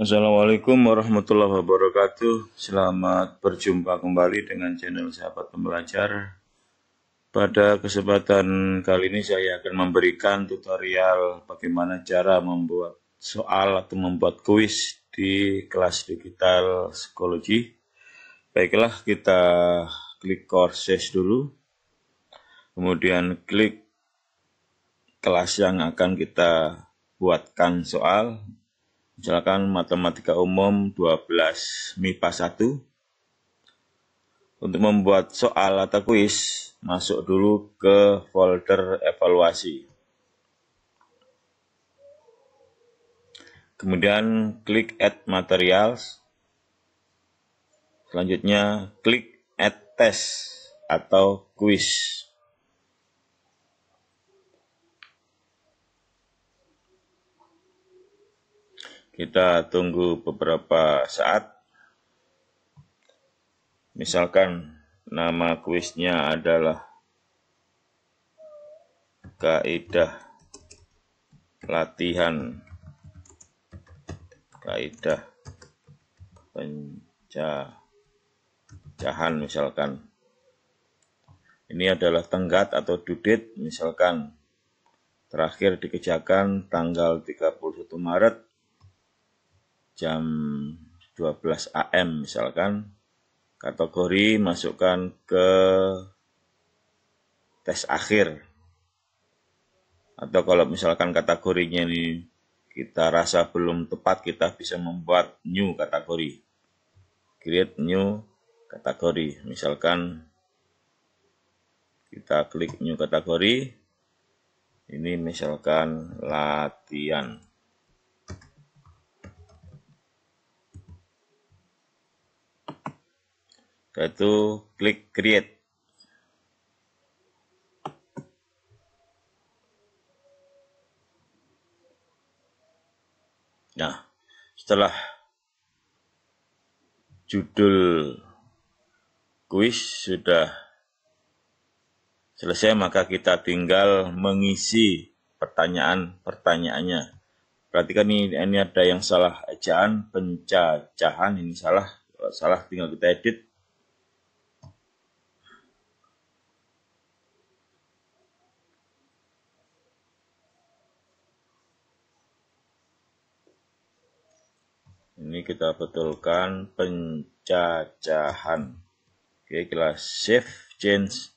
Assalamualaikum warahmatullahi wabarakatuh. Selamat berjumpa kembali dengan channel Sahabat Pembelajar. Pada kesempatan kali ini saya akan memberikan tutorial bagaimana cara membuat soal atau membuat kuis di kelas digital psikologi. Baiklah, kita klik courses dulu. Kemudian klik kelas yang akan kita buatkan soal Misalkan matematika umum 12 MIPA 1. Untuk membuat soal atau kuis, masuk dulu ke folder evaluasi. Kemudian klik add materials. Selanjutnya klik add test atau quiz. Kita tunggu beberapa saat. Misalkan nama kuisnya adalah kaidah latihan kaidah pencahan misalkan ini adalah tenggat atau dudit misalkan terakhir dikerjakan tanggal 31 Maret jam 12 AM misalkan kategori masukkan ke tes akhir atau kalau misalkan kategorinya ini kita rasa belum tepat kita bisa membuat new kategori create new kategori misalkan kita klik new kategori ini misalkan latihan yaitu klik create. Nah, setelah judul kuis sudah selesai, maka kita tinggal mengisi pertanyaan-pertanyaannya. Perhatikan ini, ini ada yang salah ejaan, pencacahan, ini salah, salah tinggal kita edit. kita betulkan pencacahan. Oke, kita save change.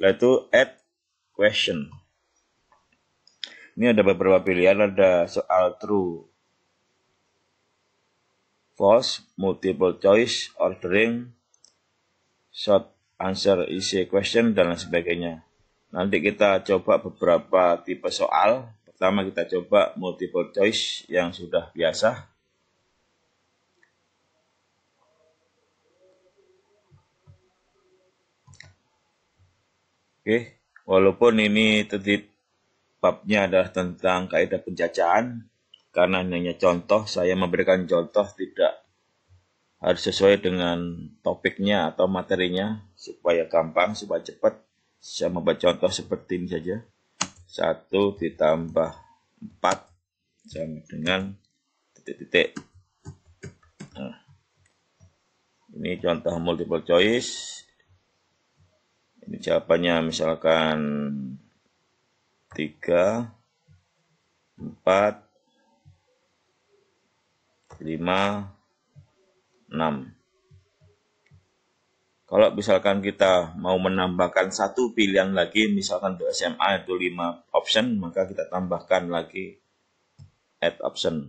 Setelah itu add question. Ini ada beberapa pilihan, ada soal true, false, multiple choice, ordering, short answer, easy question, dan lain sebagainya. Nanti kita coba beberapa tipe soal. Pertama kita coba multiple choice yang sudah biasa. Oke, walaupun ini tetap babnya adalah tentang kaidah penjajahan, karena hanya contoh, saya memberikan contoh tidak harus sesuai dengan topiknya atau materinya supaya gampang, supaya cepat. Saya membuat contoh seperti ini saja. 1 ditambah 4 sama dengan titik-titik. Nah, ini contoh multiple choice. Ini jawabannya misalkan 3, 4, 5, 6. Kalau misalkan kita mau menambahkan satu pilihan lagi, misalkan untuk SMA itu 5 option, maka kita tambahkan lagi add option.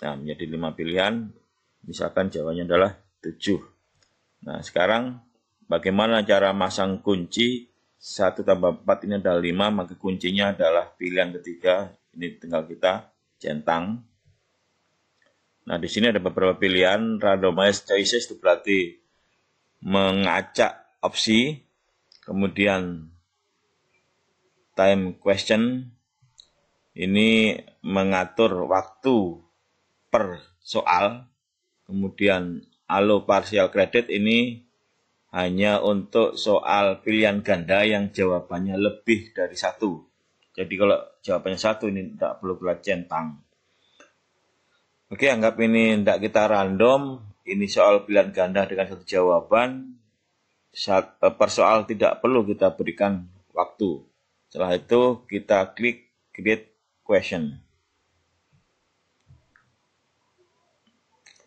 Nah, menjadi 5 pilihan, misalkan jawabannya adalah 7. Nah, sekarang bagaimana cara masang kunci satu tambah empat ini adalah 5, maka kuncinya adalah pilihan ketiga, ini tinggal kita centang. Nah, di sini ada beberapa pilihan, randomized choices itu berarti mengacak opsi, kemudian time question ini mengatur waktu per soal, kemudian alo partial credit ini hanya untuk soal pilihan ganda yang jawabannya lebih dari satu. Jadi kalau jawabannya satu ini tidak perlu belajar centang. Oke, anggap ini tidak kita random, ini soal pilihan ganda dengan satu jawaban saat eh, persoal tidak perlu kita berikan waktu. Setelah itu kita klik create question.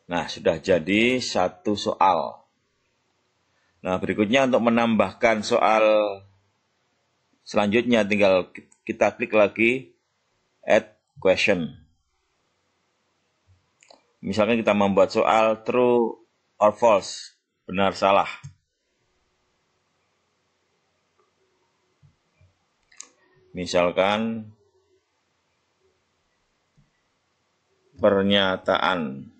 Nah, sudah jadi satu soal. Nah, berikutnya untuk menambahkan soal selanjutnya tinggal kita klik lagi add question. Misalkan kita membuat soal true or false, benar salah. Misalkan pernyataan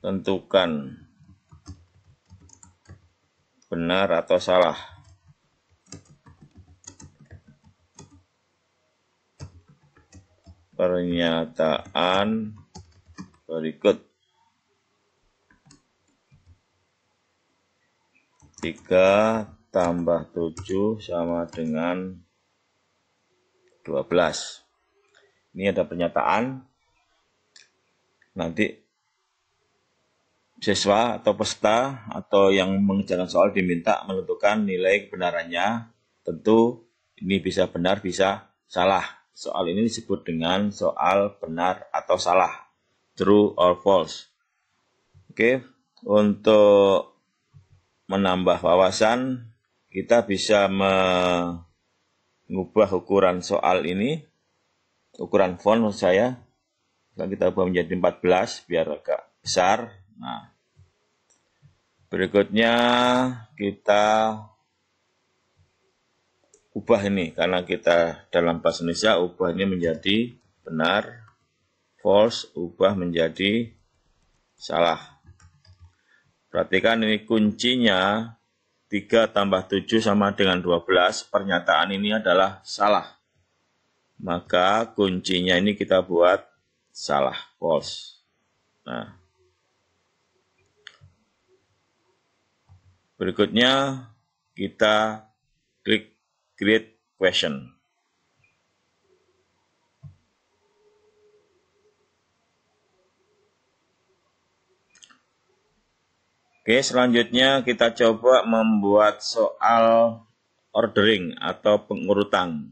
tentukan benar atau salah. pernyataan berikut. Tiga tambah tujuh sama dengan dua belas. Ini ada pernyataan. Nanti siswa atau peserta atau yang mengerjakan soal diminta menentukan nilai kebenarannya. Tentu ini bisa benar, bisa salah. Soal ini disebut dengan soal benar atau salah, true or false. Oke, untuk menambah wawasan, kita bisa mengubah ukuran soal ini, ukuran font menurut saya, dan kita ubah menjadi 14 biar agak besar. Nah, berikutnya kita ubah ini karena kita dalam bahasa Indonesia ubah ini menjadi benar, false ubah menjadi salah. Perhatikan ini kuncinya 3 tambah 7 sama dengan 12, pernyataan ini adalah salah. Maka kuncinya ini kita buat salah, false. Nah, berikutnya kita klik Great question. Oke, selanjutnya kita coba membuat soal ordering atau pengurutan.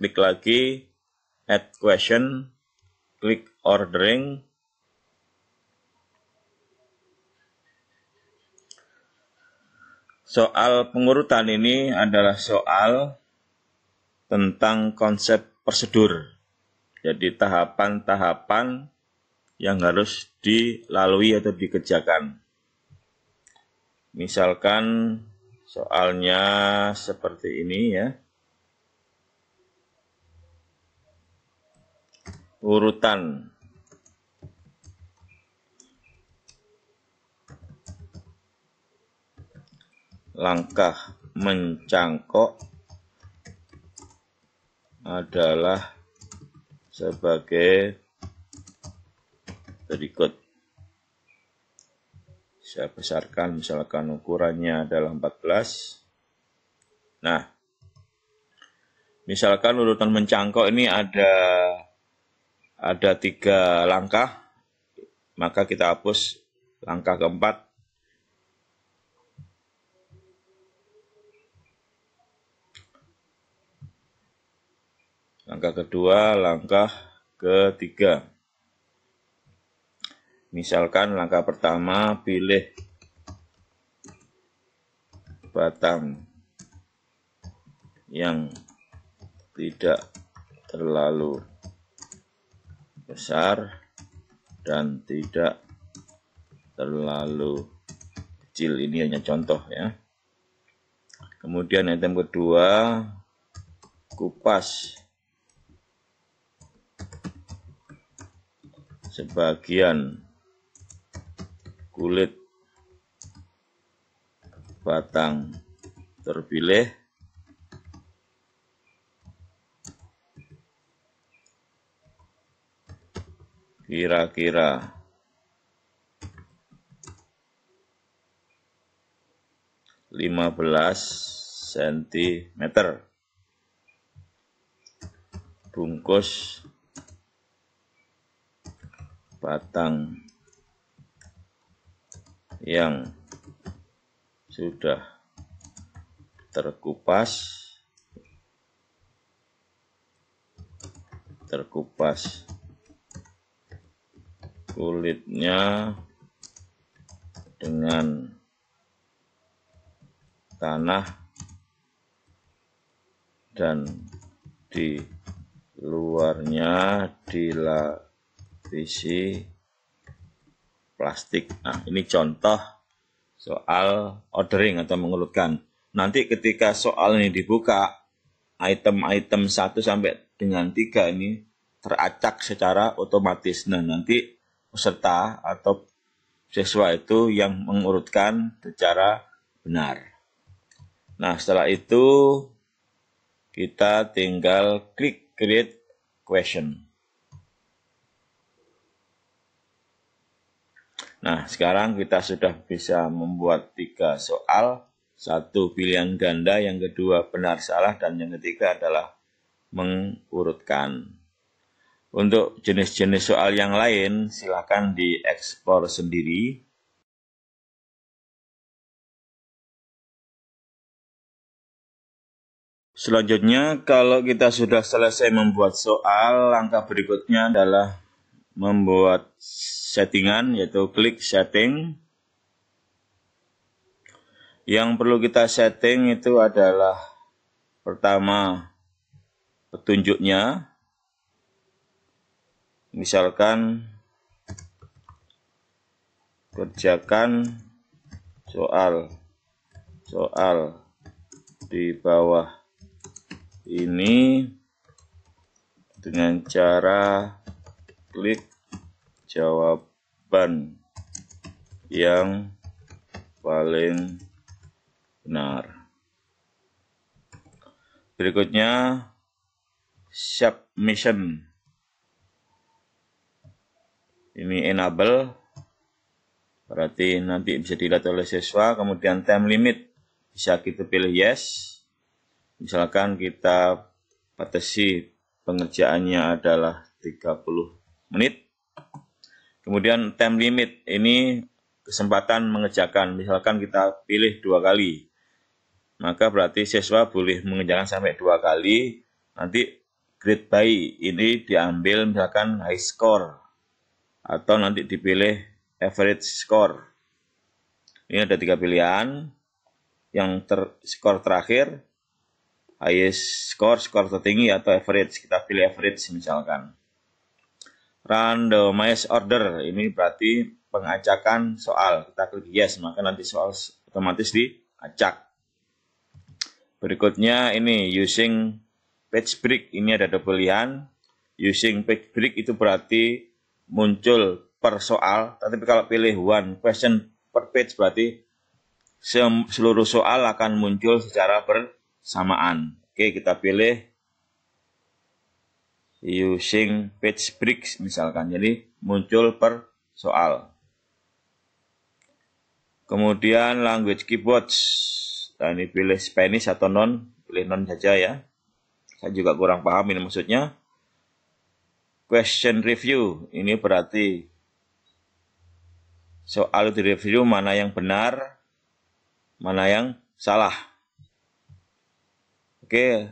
Klik lagi, add question, klik ordering, Soal pengurutan ini adalah soal tentang konsep prosedur. Jadi tahapan-tahapan yang harus dilalui atau dikerjakan. Misalkan soalnya seperti ini ya. Urutan langkah mencangkok adalah sebagai berikut. Saya besarkan misalkan ukurannya adalah 14. Nah, misalkan urutan mencangkok ini ada ada tiga langkah, maka kita hapus langkah keempat Langkah kedua, langkah ketiga. Misalkan langkah pertama pilih batang yang tidak terlalu besar dan tidak terlalu kecil. Ini hanya contoh ya. Kemudian item kedua, kupas sebagian kulit batang terpilih kira-kira lima belas sentimeter bungkus batang yang sudah terkupas terkupas kulitnya dengan tanah dan di luarnya dilakukan berisi plastik. Nah, ini contoh soal ordering atau mengurutkan. Nanti ketika soal ini dibuka, item-item 1 sampai dengan 3 ini teracak secara otomatis. Nah, nanti peserta atau siswa itu yang mengurutkan secara benar. Nah, setelah itu kita tinggal klik create question. Nah, sekarang kita sudah bisa membuat tiga soal. Satu pilihan ganda, yang kedua benar salah, dan yang ketiga adalah mengurutkan. Untuk jenis-jenis soal yang lain, silakan diekspor sendiri. Selanjutnya, kalau kita sudah selesai membuat soal, langkah berikutnya adalah membuat settingan yaitu klik setting yang perlu kita setting itu adalah pertama petunjuknya misalkan kerjakan soal soal di bawah ini dengan cara klik jawaban yang paling benar. Berikutnya submission. Ini enable berarti nanti bisa dilihat oleh siswa, kemudian time limit bisa kita pilih yes. Misalkan kita batasi pengerjaannya adalah 30 menit. Kemudian time limit ini kesempatan mengerjakan. Misalkan kita pilih dua kali, maka berarti siswa boleh mengerjakan sampai dua kali. Nanti grade by ini diambil misalkan high score atau nanti dipilih average score. Ini ada tiga pilihan. Yang ter, skor terakhir, highest score, score tertinggi atau average. Kita pilih average misalkan randomize order ini berarti pengacakan soal kita klik yes maka nanti soal otomatis diacak berikutnya ini using page break ini ada dua pilihan using page break itu berarti muncul per soal tapi kalau pilih one question per page berarti seluruh soal akan muncul secara bersamaan oke kita pilih using page breaks misalkan. Jadi muncul per soal. Kemudian language keyboards. Nah, ini pilih Spanish atau non, pilih non saja ya. Saya juga kurang paham ini maksudnya. Question review. Ini berarti soal di review mana yang benar, mana yang salah. Oke,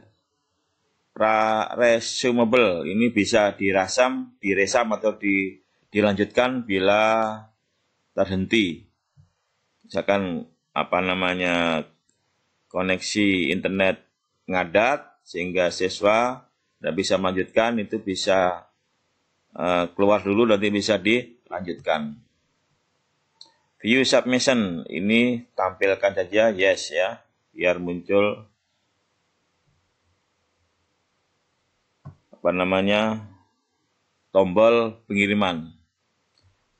resumable ini bisa dirasam, diresam atau di, dilanjutkan bila terhenti. Misalkan apa namanya koneksi internet ngadat sehingga siswa tidak bisa melanjutkan itu bisa uh, keluar dulu nanti bisa dilanjutkan. View submission ini tampilkan saja yes ya biar muncul apa namanya tombol pengiriman.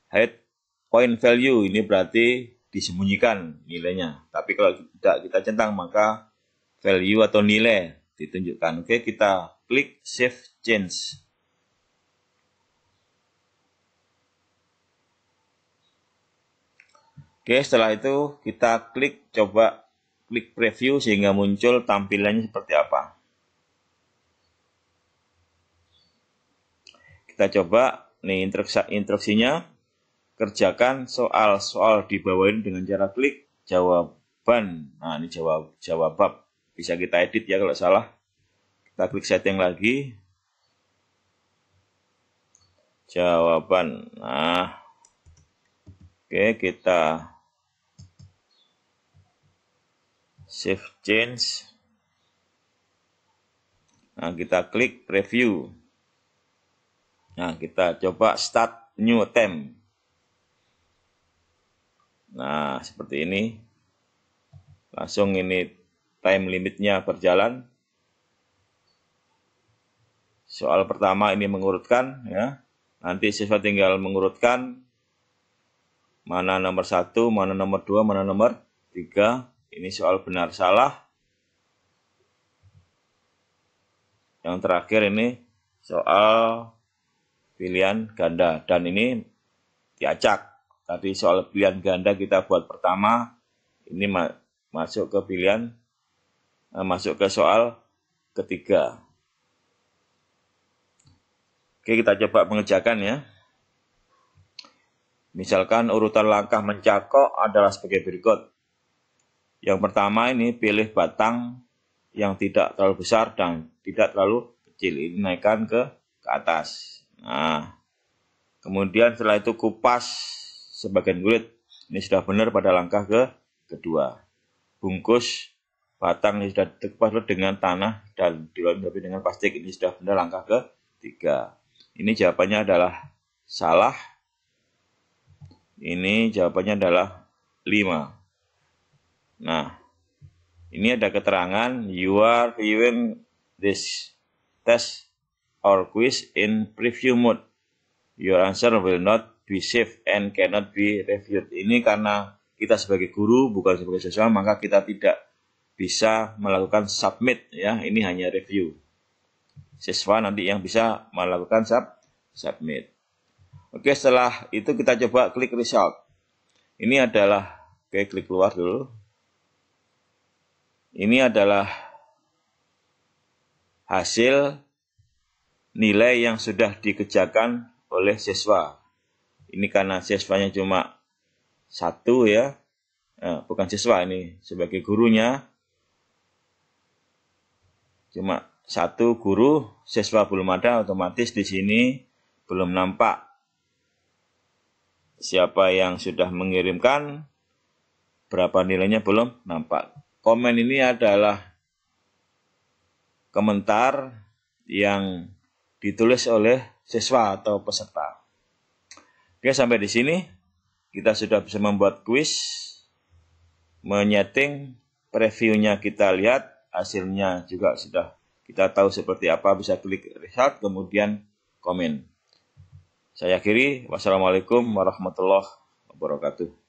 head coin value ini berarti disembunyikan nilainya. Tapi kalau tidak kita centang maka value atau nilai ditunjukkan. Oke, kita klik save change. Oke, setelah itu kita klik coba klik preview sehingga muncul tampilannya seperti apa. Kita coba nih instruksi, instruksinya kerjakan soal-soal ini dengan cara klik jawaban. Nah, ini jawab jawab bisa kita edit ya kalau salah. Kita klik setting lagi. Jawaban. Nah. Oke, kita save change. Nah, kita klik preview. Nah, kita coba start new time. Nah, seperti ini. Langsung ini time limitnya berjalan. Soal pertama ini mengurutkan ya. Nanti siswa tinggal mengurutkan mana nomor satu, mana nomor dua, mana nomor tiga. Ini soal benar salah. Yang terakhir ini soal pilihan ganda dan ini diacak. Tadi soal pilihan ganda kita buat pertama, ini ma masuk ke pilihan eh, masuk ke soal ketiga. Oke, kita coba mengerjakan ya. Misalkan urutan langkah mencakok adalah sebagai berikut. Yang pertama ini pilih batang yang tidak terlalu besar dan tidak terlalu kecil. Ini naikkan ke ke atas. Nah, kemudian setelah itu kupas sebagian kulit. Ini sudah benar pada langkah ke kedua. Bungkus batang ini sudah kupas dengan tanah dan dilengkapi dengan plastik. Ini sudah benar langkah ke tiga. Ini jawabannya adalah salah. Ini jawabannya adalah lima. Nah, ini ada keterangan you are viewing this test or quiz in preview mode. Your answer will not be saved and cannot be reviewed. Ini karena kita sebagai guru bukan sebagai siswa maka kita tidak bisa melakukan submit ya. Ini hanya review. Siswa nanti yang bisa melakukan sub submit. Oke, setelah itu kita coba klik result. Ini adalah oke klik keluar dulu. Ini adalah hasil nilai yang sudah dikerjakan oleh siswa. Ini karena siswanya cuma satu ya, nah, bukan siswa ini sebagai gurunya cuma satu guru siswa belum ada otomatis di sini belum nampak siapa yang sudah mengirimkan berapa nilainya belum nampak komen ini adalah komentar yang ditulis oleh siswa atau peserta. Oke, sampai di sini kita sudah bisa membuat kuis, menyeting, previewnya kita lihat, hasilnya juga sudah kita tahu seperti apa, bisa klik result, kemudian komen. Saya akhiri, wassalamualaikum warahmatullahi wabarakatuh.